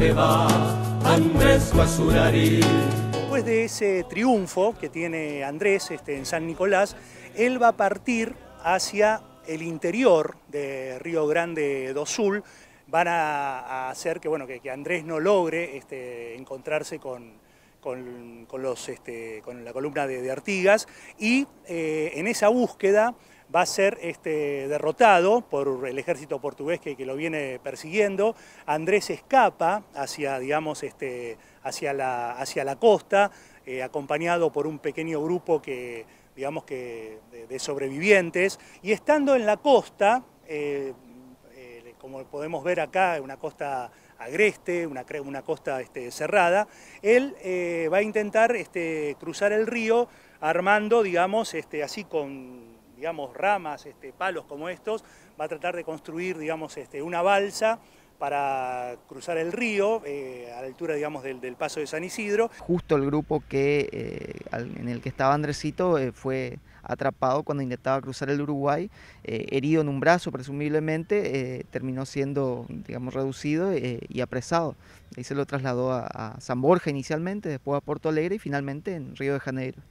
va, Después de ese triunfo que tiene Andrés este, en San Nicolás, él va a partir hacia el interior de Río Grande do Sul, van a, hacer que, bueno, Andrés no logre este, encontrarse con, los, este, con, la columna de, Artigas y eh, en esa búsqueda va a ser este, derrotado por el ejército portugués que, lo viene persiguiendo. Andrés escapa hacia, digamos, este, hacia, la, costa, eh, acompañado por un pequeño grupo que, digamos que, de, sobrevivientes, y estando en la costa, eh, eh, como podemos ver acá, una costa agreste, una, costa este, cerrada, él va a intentar cruzar el río armando, digamos, así con digamos, ramas, este, palos como estos, va a tratar de construir, digamos, este, una balsa para cruzar el río eh, a la altura, digamos, del, paso de San Isidro. Justo el grupo que, eh, en el que estaba Andresito eh, fue atrapado cuando intentaba cruzar el Uruguay, herido en un brazo presumiblemente, terminó siendo, digamos, reducido y apresado. Ahí se lo trasladó a, a San Borja inicialmente, después a Porto Alegre y finalmente en Río de Janeiro.